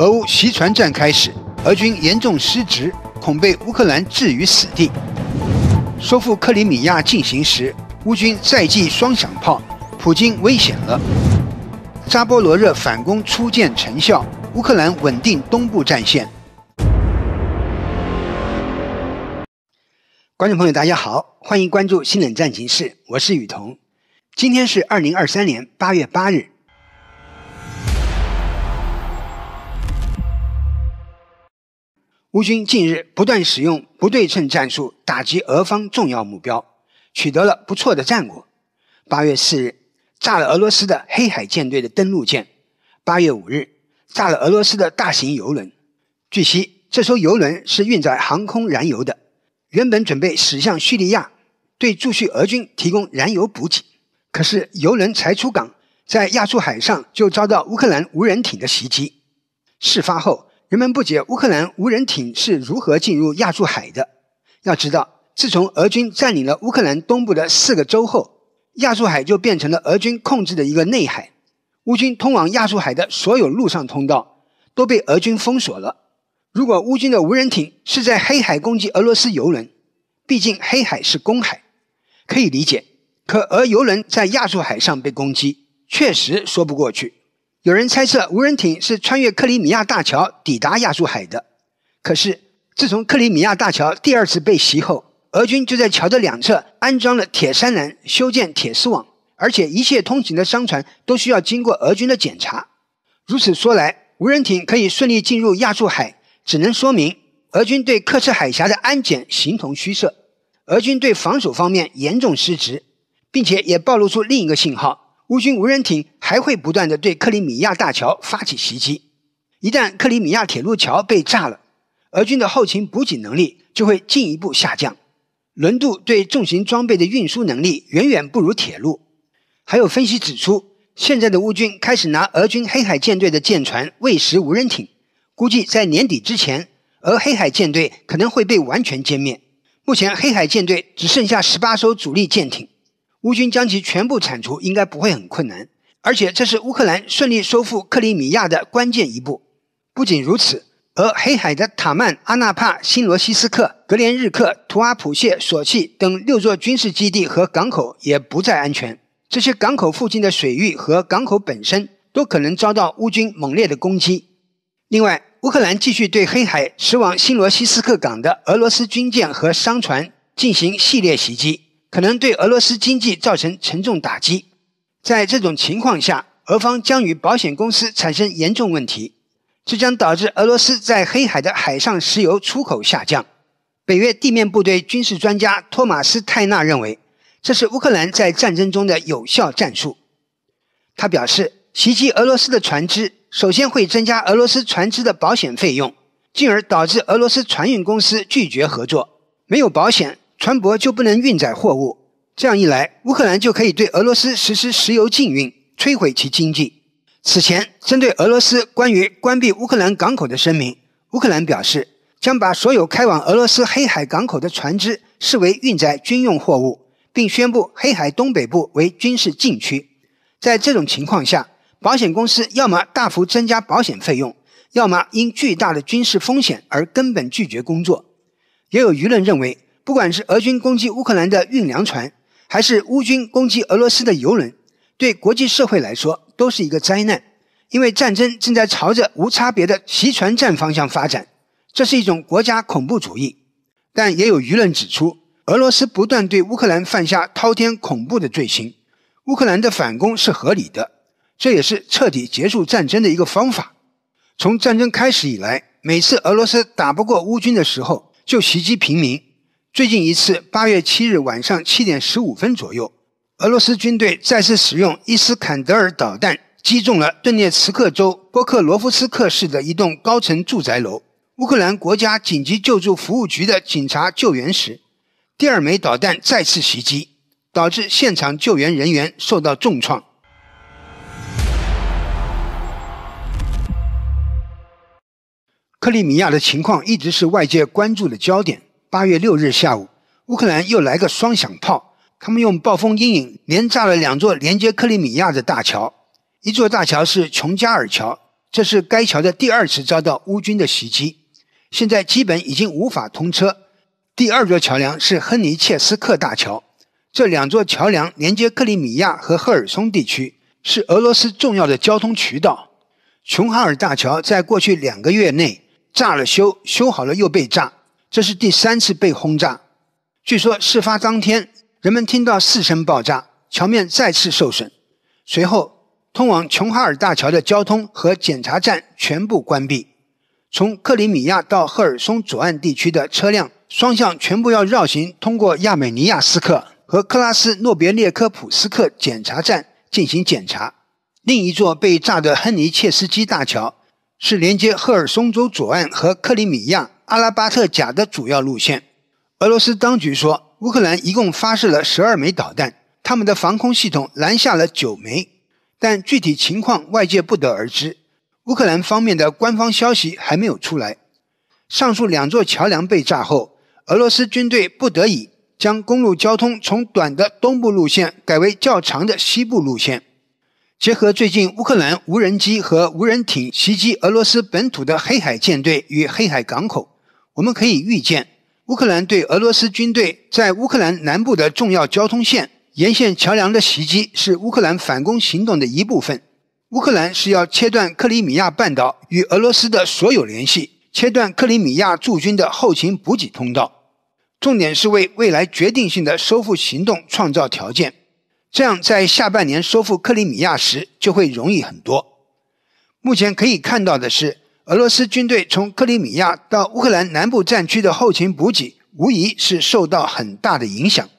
俄乌袭船战开始，俄军严重失职，恐被乌克兰置于死地。收复克里米亚进行时，乌军再祭双响炮，普京危险了。扎波罗热反攻初见成效，乌克兰稳定东部战线。观众朋友，大家好，欢迎关注《新冷战情势》，我是雨桐。今天是二零二三年八月八日。乌军近日不断使用不对称战术打击俄方重要目标，取得了不错的战果。八月四日，炸了俄罗斯的黑海舰队的登陆舰；八月五日，炸了俄罗斯的大型油轮。据悉，这艘油轮是运载航空燃油的，原本准备驶向叙利亚，对驻叙俄军提供燃油补给。可是，油轮才出港，在亚速海上就遭到乌克兰无人艇的袭击。事发后。人们不解乌克兰无人艇是如何进入亚速海的。要知道，自从俄军占领了乌克兰东部的四个州后，亚速海就变成了俄军控制的一个内海。乌军通往亚速海的所有陆上通道都被俄军封锁了。如果乌军的无人艇是在黑海攻击俄罗斯游轮，毕竟黑海是公海，可以理解。可俄游轮在亚速海上被攻击，确实说不过去。有人猜测，无人艇是穿越克里米亚大桥抵达亚速海的。可是，自从克里米亚大桥第二次被袭后，俄军就在桥的两侧安装了铁栅栏，修建铁丝网，而且一切通行的商船都需要经过俄军的检查。如此说来，无人艇可以顺利进入亚速海，只能说明俄军对克赤海峡的安检形同虚设，俄军对防守方面严重失职，并且也暴露出另一个信号。乌军无人艇还会不断地对克里米亚大桥发起袭击。一旦克里米亚铁路桥被炸了，俄军的后勤补给能力就会进一步下降。轮渡对重型装备的运输能力远远不如铁路。还有分析指出，现在的乌军开始拿俄军黑海舰队的舰船喂食无人艇。估计在年底之前，俄黑海舰队可能会被完全歼灭。目前，黑海舰队只剩下十八艘主力舰艇。乌军将其全部铲除，应该不会很困难。而且，这是乌克兰顺利收复克里米亚的关键一步。不仅如此，而黑海的塔曼、阿纳帕、新罗西斯克、格连日克、图阿普谢、索契等六座军事基地和港口也不再安全。这些港口附近的水域和港口本身都可能遭到乌军猛烈的攻击。另外，乌克兰继续对黑海驶往新罗西斯克港的俄罗斯军舰和商船进行系列袭击。可能对俄罗斯经济造成沉重打击。在这种情况下，俄方将与保险公司产生严重问题，这将导致俄罗斯在黑海的海上石油出口下降。北约地面部队军事专家托马斯·泰纳认为，这是乌克兰在战争中的有效战术。他表示，袭击俄罗斯的船只首先会增加俄罗斯船只的保险费用，进而导致俄罗斯船运公司拒绝合作。没有保险。船舶就不能运载货物，这样一来，乌克兰就可以对俄罗斯实施石油禁运，摧毁其经济。此前，针对俄罗斯关于关闭乌克兰港口的声明，乌克兰表示将把所有开往俄罗斯黑海港口的船只视为运载军用货物，并宣布黑海东北部为军事禁区。在这种情况下，保险公司要么大幅增加保险费用，要么因巨大的军事风险而根本拒绝工作。也有舆论认为。不管是俄军攻击乌克兰的运粮船，还是乌军攻击俄罗斯的油轮，对国际社会来说都是一个灾难。因为战争正在朝着无差别的袭船战方向发展，这是一种国家恐怖主义。但也有舆论指出，俄罗斯不断对乌克兰犯下滔天恐怖的罪行，乌克兰的反攻是合理的，这也是彻底结束战争的一个方法。从战争开始以来，每次俄罗斯打不过乌军的时候，就袭击平民。最近一次，八月七日晚上七点十五分左右，俄罗斯军队再次使用伊斯坎德尔导弹击中了顿涅茨克州波克罗夫斯克市的一栋高层住宅楼。乌克兰国家紧急救助服务局的警察救援时，第二枚导弹再次袭击，导致现场救援人员受到重创。克里米亚的情况一直是外界关注的焦点。八月六日下午，乌克兰又来个双响炮，他们用“暴风阴影”连炸了两座连接克里米亚的大桥。一座大桥是琼加尔桥，这是该桥的第二次遭到乌军的袭击，现在基本已经无法通车。第二座桥梁是亨尼切斯克大桥，这两座桥梁连接克里米亚和赫尔松地区，是俄罗斯重要的交通渠道。琼哈尔大桥在过去两个月内炸了修，修好了又被炸。这是第三次被轰炸。据说事发当天，人们听到四声爆炸，桥面再次受损。随后，通往琼哈尔大桥的交通和检查站全部关闭。从克里米亚到赫尔松左岸地区的车辆双向全部要绕行，通过亚美尼亚斯克和克拉斯诺别列科普斯克检查站进行检查。另一座被炸的亨尼切斯基大桥是连接赫尔松州左岸和克里米亚。阿拉巴特甲的主要路线，俄罗斯当局说，乌克兰一共发射了十二枚导弹，他们的防空系统拦下了九枚，但具体情况外界不得而知。乌克兰方面的官方消息还没有出来。上述两座桥梁被炸后，俄罗斯军队不得已将公路交通从短的东部路线改为较长的西部路线。结合最近乌克兰无人机和无人艇袭击俄罗斯本土的黑海舰队与黑海港口。我们可以预见，乌克兰对俄罗斯军队在乌克兰南部的重要交通线沿线桥梁的袭击，是乌克兰反攻行动的一部分。乌克兰是要切断克里米亚半岛与俄罗斯的所有联系，切断克里米亚驻军的后勤补给通道，重点是为未来决定性的收复行动创造条件。这样，在下半年收复克里米亚时就会容易很多。目前可以看到的是。俄罗斯军队从克里米亚到乌克兰南部战区的后勤补给，无疑是受到很大的影响，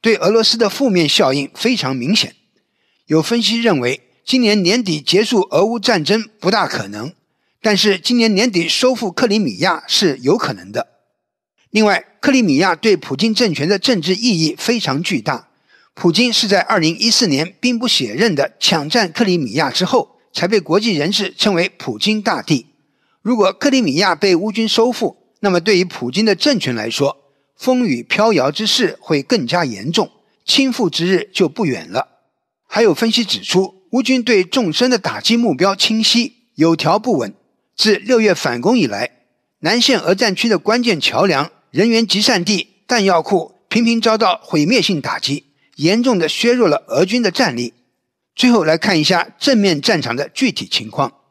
对俄罗斯的负面效应非常明显。有分析认为，今年年底结束俄乌战争不大可能，但是今年年底收复克里米亚是有可能的。另外，克里米亚对普京政权的政治意义非常巨大。普京是在2014年兵不血刃地抢占克里米亚之后，才被国际人士称为“普京大帝”。如果克里米亚被乌军收复，那么对于普京的政权来说，风雨飘摇之势会更加严重，倾覆之日就不远了。还有分析指出，乌军对纵深的打击目标清晰、有条不紊。自六月反攻以来，南线俄战区的关键桥梁、人员集散地、弹药库频频遭到毁灭性打击，严重的削弱了俄军的战力。最后来看一下正面战场的具体情况。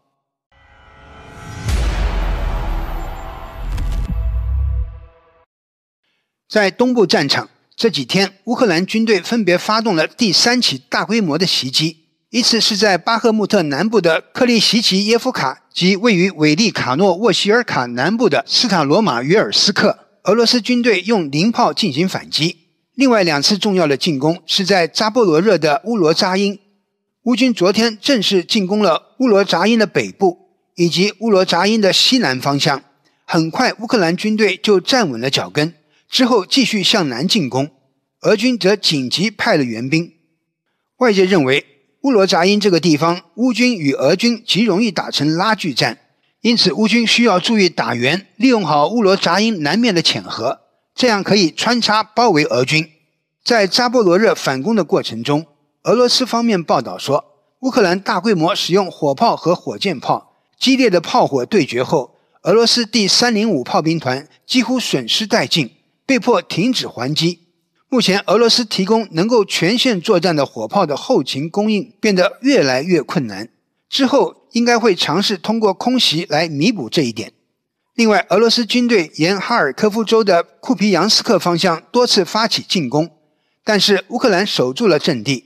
在东部战场，这几天乌克兰军队分别发动了第三起大规模的袭击，一次是在巴赫穆特南部的克利希奇耶夫卡及位于韦利卡诺沃希尔卡南部的斯塔罗马约尔斯克。俄罗斯军队用零炮进行反击。另外两次重要的进攻是在扎波罗热的乌罗扎因。乌军昨天正式进攻了乌罗扎因的北部以及乌罗扎因的西南方向。很快，乌克兰军队就站稳了脚跟。之后继续向南进攻，俄军则紧急派了援兵。外界认为，乌罗扎因这个地方，乌军与俄军极容易打成拉锯战，因此乌军需要注意打援，利用好乌罗扎因南面的浅河，这样可以穿插包围俄军。在扎波罗热反攻的过程中，俄罗斯方面报道说，乌克兰大规模使用火炮和火箭炮，激烈的炮火对决后，俄罗斯第305炮兵团几乎损失殆尽。被迫停止还击。目前，俄罗斯提供能够全线作战的火炮的后勤供应变得越来越困难。之后，应该会尝试通过空袭来弥补这一点。另外，俄罗斯军队沿哈尔科夫州的库皮扬斯克方向多次发起进攻，但是乌克兰守住了阵地。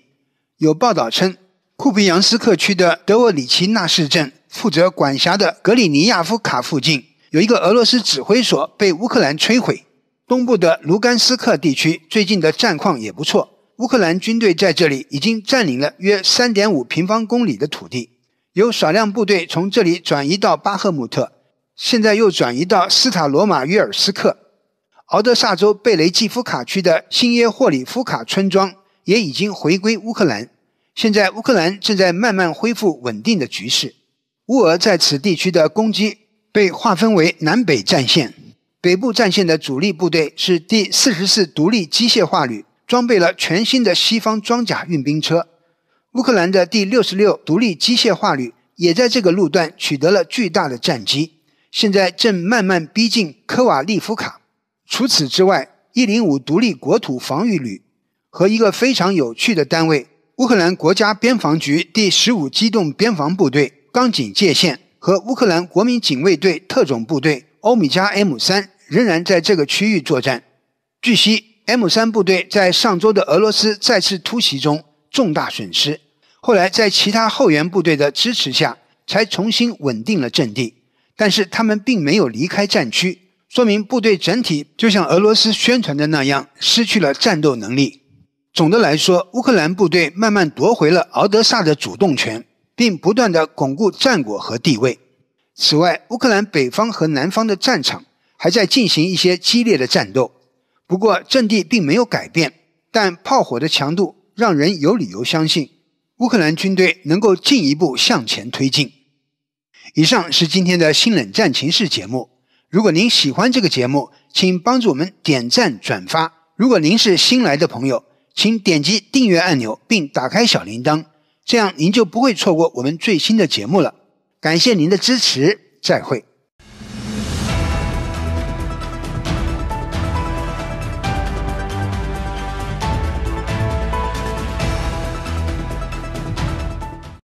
有报道称，库皮扬斯克区的德沃里奇纳市镇负责管辖的格里尼亚夫卡附近有一个俄罗斯指挥所被乌克兰摧毁。东部的卢甘斯克地区最近的战况也不错。乌克兰军队在这里已经占领了约三点五平方公里的土地，有少量部队从这里转移到巴赫穆特，现在又转移到斯塔罗马约尔斯克。敖德萨州贝雷季夫卡区的新耶霍里夫卡村庄也已经回归乌克兰。现在乌克兰正在慢慢恢复稳定的局势。乌俄在此地区的攻击被划分为南北战线。北部战线的主力部队是第四十四独立机械化旅，装备了全新的西方装甲运兵车。乌克兰的第六十六独立机械化旅也在这个路段取得了巨大的战绩，现在正慢慢逼近科瓦利夫卡。除此之外，一零五独立国土防御旅和一个非常有趣的单位——乌克兰国家边防局第十五机动边防部队钢警界线和乌克兰国民警卫队特种部队欧米伽 M 三。仍然在这个区域作战。据悉，M 三部队在上周的俄罗斯再次突袭中重大损失，后来在其他后援部队的支持下才重新稳定了阵地。但是他们并没有离开战区，说明部队整体就像俄罗斯宣传的那样失去了战斗能力。总的来说，乌克兰部队慢慢夺回了敖德萨的主动权，并不断的巩固战果和地位。此外，乌克兰北方和南方的战场。还在进行一些激烈的战斗，不过阵地并没有改变，但炮火的强度让人有理由相信乌克兰军队能够进一步向前推进。以上是今天的《新冷战情势》节目。如果您喜欢这个节目，请帮助我们点赞转发。如果您是新来的朋友，请点击订阅按钮并打开小铃铛，这样您就不会错过我们最新的节目了。感谢您的支持，再会。